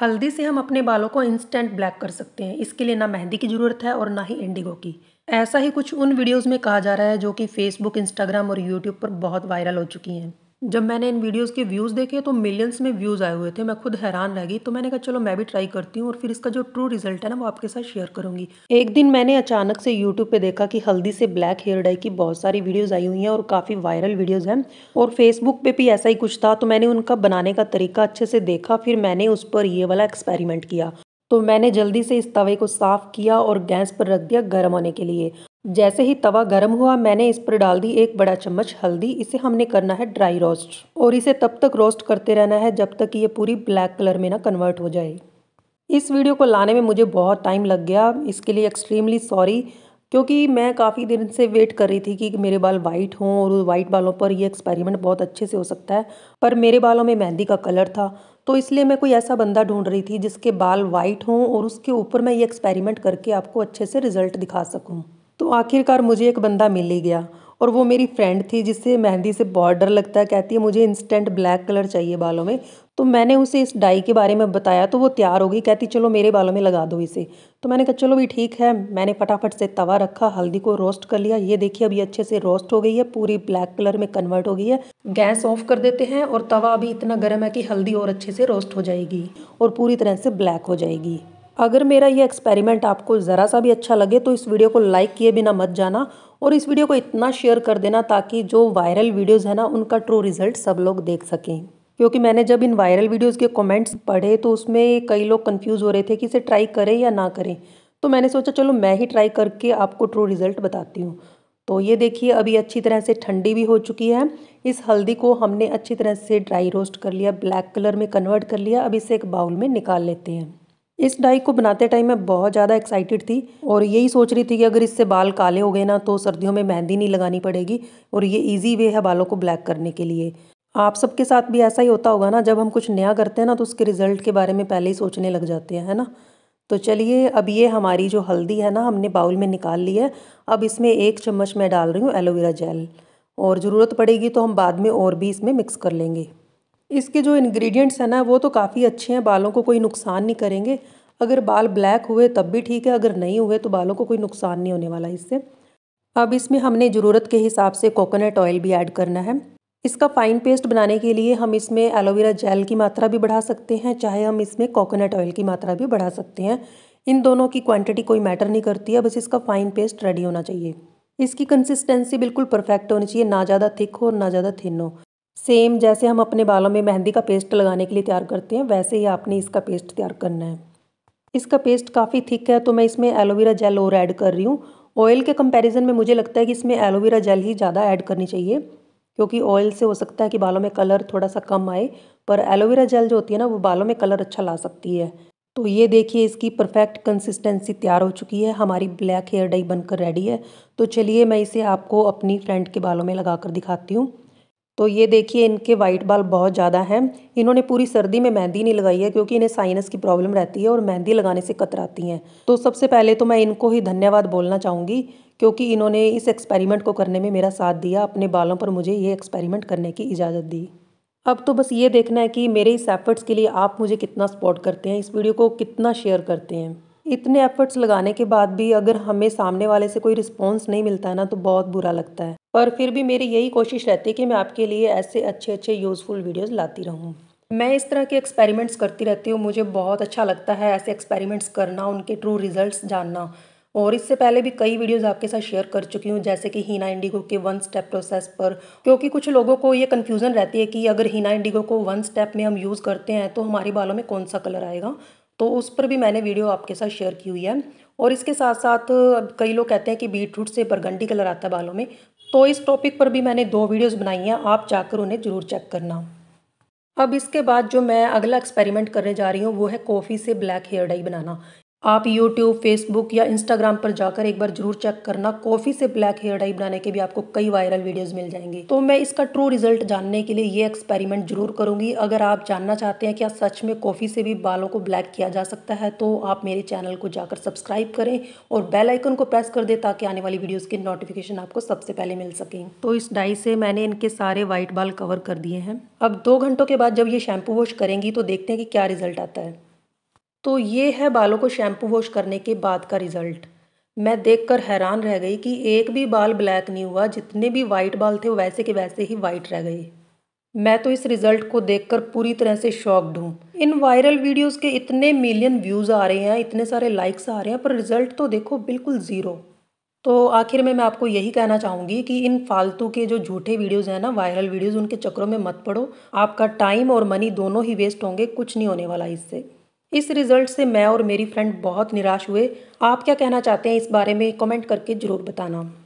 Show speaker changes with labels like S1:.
S1: हल्दी से हम अपने बालों को इंस्टेंट ब्लैक कर सकते हैं इसके लिए ना मेहंदी की ज़रूरत है और ना ही इंडिगो की ऐसा ही कुछ उन वीडियोस में कहा जा रहा है जो कि फेसबुक इंस्टाग्राम और यूट्यूब पर बहुत वायरल हो चुकी हैं जब मैंने इन वीडियोस के व्यूज़ देखे तो मिलियंस में व्यूज़ आए हुए थे मैं खुद हैरान रह गई तो मैंने कहा चलो मैं भी ट्राई करती हूँ और फिर इसका जो ट्रू रिजल्ट है ना वो आपके साथ शेयर करूँगी एक दिन मैंने अचानक से यूट्यूब पे देखा कि हल्दी से ब्लैक हेयर डाई की बहुत सारी वीडियोज़ आई हुई हैं और काफ़ी वायरल वीडियोज़ हैं और फेसबुक पर भी ऐसा ही कुछ था तो मैंने उनका बनाने का तरीका अच्छे से देखा फिर मैंने उस पर ये वाला एक्सपेरिमेंट किया तो मैंने जल्दी से इस तवे को साफ़ किया और गैस पर रख दिया गर्म होने के लिए जैसे ही तवा गर्म हुआ मैंने इस पर डाल दी एक बड़ा चम्मच हल्दी इसे हमने करना है ड्राई रोस्ट और इसे तब तक रोस्ट करते रहना है जब तक ये पूरी ब्लैक कलर में ना कन्वर्ट हो जाए इस वीडियो को लाने में मुझे बहुत टाइम लग गया इसके लिए एक्सट्रीमली सॉरी क्योंकि मैं काफ़ी दिन से वेट कर रही थी कि मेरे बाल वाइट हों और वाइट बालों पर ये एक्सपेरिमेंट बहुत अच्छे से हो सकता है पर मेरे बालों में मेहंदी का कलर था तो इसलिए मैं कोई ऐसा बंदा ढूंढ रही थी जिसके बाल वाइट हों और उसके ऊपर मैं ये एक्सपेरिमेंट करके आपको अच्छे से रिजल्ट दिखा सकूँ आखिरकार मुझे एक बंदा मिल ही गया और वो मेरी फ्रेंड थी जिससे मेहंदी से बहुत डर लगता है कहती है मुझे इंस्टेंट ब्लैक कलर चाहिए बालों में तो मैंने उसे इस डाई के बारे में बताया तो वो तैयार हो गई कहती चलो मेरे बालों में लगा दो इसे तो मैंने कहा चलो भी ठीक है मैंने फटाफट से तवा रखा हल्दी को रोस्ट कर लिया ये देखिए अभी अच्छे से रोस्ट हो गई है पूरी ब्लैक कलर में कन्वर्ट हो गई है गैस ऑफ कर देते हैं और तवा अभी इतना गर्म है कि हल्दी और अच्छे से रोस्ट हो जाएगी और पूरी तरह से ब्लैक हो जाएगी अगर मेरा ये एक्सपेरिमेंट आपको ज़रा सा भी अच्छा लगे तो इस वीडियो को लाइक किए बिना मत जाना और इस वीडियो को इतना शेयर कर देना ताकि जो वायरल वीडियोज़ है ना उनका ट्रू रिजल्ट सब लोग देख सकें क्योंकि मैंने जब इन वायरल वीडियोज़ के कमेंट्स पढ़े तो उसमें कई लोग कन्फ्यूज़ हो रहे थे कि इसे ट्राई करें या ना करें तो मैंने सोचा चलो मैं ही ट्राई करके आपको ट्रू रिज़ल्ट बताती हूँ तो ये देखिए अभी अच्छी तरह से ठंडी भी हो चुकी है इस हल्दी को हमने अच्छी तरह से ड्राई रोस्ट कर लिया ब्लैक कलर में कन्वर्ट कर लिया अब इसे एक बाउल में निकाल लेते हैं इस डाई को बनाते टाइम मैं बहुत ज़्यादा एक्साइटेड थी और यही सोच रही थी कि अगर इससे बाल काले हो गए ना तो सर्दियों में मेहंदी नहीं लगानी पड़ेगी और ये इजी वे है बालों को ब्लैक करने के लिए आप सबके साथ भी ऐसा ही होता होगा ना जब हम कुछ नया करते हैं ना तो उसके रिजल्ट के बारे में पहले ही सोचने लग जाते हैं है ना तो चलिए अब ये हमारी जो हल्दी है ना हमने बाउल में निकाल ली है अब इसमें एक चम्मच मैं डाल रही हूँ एलोवेरा जेल और ज़रूरत पड़ेगी तो हम बाद में और भी इसमें मिक्स कर लेंगे इसके जो इंग्रेडिएंट्स हैं ना वो तो काफ़ी अच्छे हैं बालों को कोई नुकसान नहीं करेंगे अगर बाल ब्लैक हुए तब भी ठीक है अगर नहीं हुए तो बालों को कोई नुकसान नहीं होने वाला इससे अब इसमें हमने ज़रूरत के हिसाब से कोकोनट ऑयल भी ऐड करना है इसका फाइन पेस्ट बनाने के लिए हम इसमें एलोवेरा जेल की मात्रा भी बढ़ा सकते हैं चाहे हम इसमें कोकोनट ऑयल की मात्रा भी बढ़ा सकते हैं इन दोनों की क्वांटिटी कोई मैटर नहीं करती है बस इसका फाइन पेस्ट रेडी होना चाहिए इसकी कंसिस्टेंसी बिल्कुल परफेक्ट होनी चाहिए ना ज़्यादा थिक हो ना ज़्यादा थिन हो सेम जैसे हम अपने बालों में मेहंदी का पेस्ट लगाने के लिए तैयार करते हैं वैसे ही आपने इसका पेस्ट तैयार करना है इसका पेस्ट काफ़ी थिक है तो मैं इसमें एलोवेरा जेल और ऐड कर रही हूँ ऑयल के कंपैरिजन में मुझे लगता है कि इसमें एलोवेरा जेल ही ज़्यादा ऐड करनी चाहिए क्योंकि ऑयल से हो सकता है कि बालों में कलर थोड़ा सा कम आए पर एलोवेरा जेल जो होती है ना वो बालों में कलर अच्छा ला सकती है तो ये देखिए इसकी परफेक्ट कंसिस्टेंसी तैयार हो चुकी है हमारी ब्लैक हेयर डाई बनकर रेडी है तो चलिए मैं इसे आपको अपनी फ्रेंड के बालों में लगा कर दिखाती हूँ तो ये देखिए इनके वाइट बाल बहुत ज़्यादा हैं इन्होंने पूरी सर्दी में मेहंदी नहीं लगाई है क्योंकि इन्हें साइनस की प्रॉब्लम रहती है और मेहंदी लगाने से कतराती हैं तो सबसे पहले तो मैं इनको ही धन्यवाद बोलना चाहूँगी क्योंकि इन्होंने इस एक्सपेरिमेंट को करने में मेरा साथ दिया अपने बालों पर मुझे ये एक्सपेरिमेंट करने की इजाज़त दी अब तो बस ये देखना है कि मेरे इस एफर्ट्स के लिए आप मुझे कितना सपोर्ट करते हैं इस वीडियो को कितना शेयर करते हैं इतने एफर्ट्स लगाने के बाद भी अगर हमें सामने वाले से कोई रिस्पॉन्स नहीं मिलता है ना तो बहुत बुरा लगता है पर फिर भी मेरी यही कोशिश रहती है कि मैं आपके लिए ऐसे अच्छे अच्छे यूज़फुल वीडियोज़ लाती रहूँ मैं इस तरह के एक्सपेरिमेंट्स करती रहती हूँ मुझे बहुत अच्छा लगता है ऐसे एक्सपेरिमेंट्स करना उनके ट्रू रिजल्ट जानना और इससे पहले भी कई वीडियोज आपके साथ शेयर कर चुकी हूँ जैसे कि हीना इंडिगो के वन स्टेप प्रोसेस पर क्योंकि कुछ लोगों को ये कन्फ्यूज़न रहती है कि अगर हीना इंडिगो को वन स्टेप में हम यूज़ करते हैं तो हमारे बालों में कौन सा कलर आएगा तो उस पर भी मैंने वीडियो आपके साथ शेयर की हुई है और इसके साथ साथ कई लोग कहते हैं कि बीटरूट से बरगंडी कलर आता है बालों में तो इस टॉपिक पर भी मैंने दो वीडियोस बनाई हैं आप जाकर उन्हें ज़रूर चेक करना अब इसके बाद जो मैं अगला एक्सपेरिमेंट करने जा रही हूँ वो है कॉफ़ी से ब्लैक हेयर डाई बनाना आप यूट्यूब फेसबुक या इंस्टाग्राम पर जाकर एक बार जरूर चेक करना कॉफ़ी से ब्लैक हेयर डाई बनाने के भी आपको कई वायरल वीडियोस मिल जाएंगे तो मैं इसका ट्रू रिजल्ट जानने के लिए ये एक्सपेरिमेंट जरूर करूंगी अगर आप जानना चाहते हैं क्या सच में कॉफ़ी से भी बालों को ब्लैक किया जा सकता है तो आप मेरे चैनल को जाकर सब्सक्राइब करें और बेलाइकन को प्रेस कर दें ताकि आने वाली वीडियोज़ की नोटिफिकेशन आपको सबसे पहले मिल सकें तो इस डाई से मैंने इनके सारे व्हाइट बाल कवर कर दिए हैं अब दो घंटों के बाद जब ये शैम्पू वॉश करेंगी तो देखते हैं कि क्या रिजल्ट आता है तो ये है बालों को शैम्पू वॉश करने के बाद का रिज़ल्ट मैं देखकर हैरान रह गई कि एक भी बाल ब्लैक नहीं हुआ जितने भी वाइट बाल थे वैसे के वैसे ही वाइट रह गए मैं तो इस रिज़ल्ट को देखकर पूरी तरह से शॉक्ड हूँ इन वायरल वीडियोस के इतने मिलियन व्यूज़ आ रहे हैं इतने सारे लाइक्स आ रहे हैं पर रिज़ल्ट तो देखो बिल्कुल ज़ीरो तो आखिर में मैं आपको यही कहना चाहूँगी कि इन फालतू के जो झूठे वीडियोज़ हैं ना वायरल वीडियोज़ उनके चक्रों में मत पड़ो आपका टाइम और मनी दोनों ही वेस्ट होंगे कुछ नहीं होने वाला इससे इस रिज़ल्ट से मैं और मेरी फ्रेंड बहुत निराश हुए आप क्या कहना चाहते हैं इस बारे में कमेंट करके ज़रूर बताना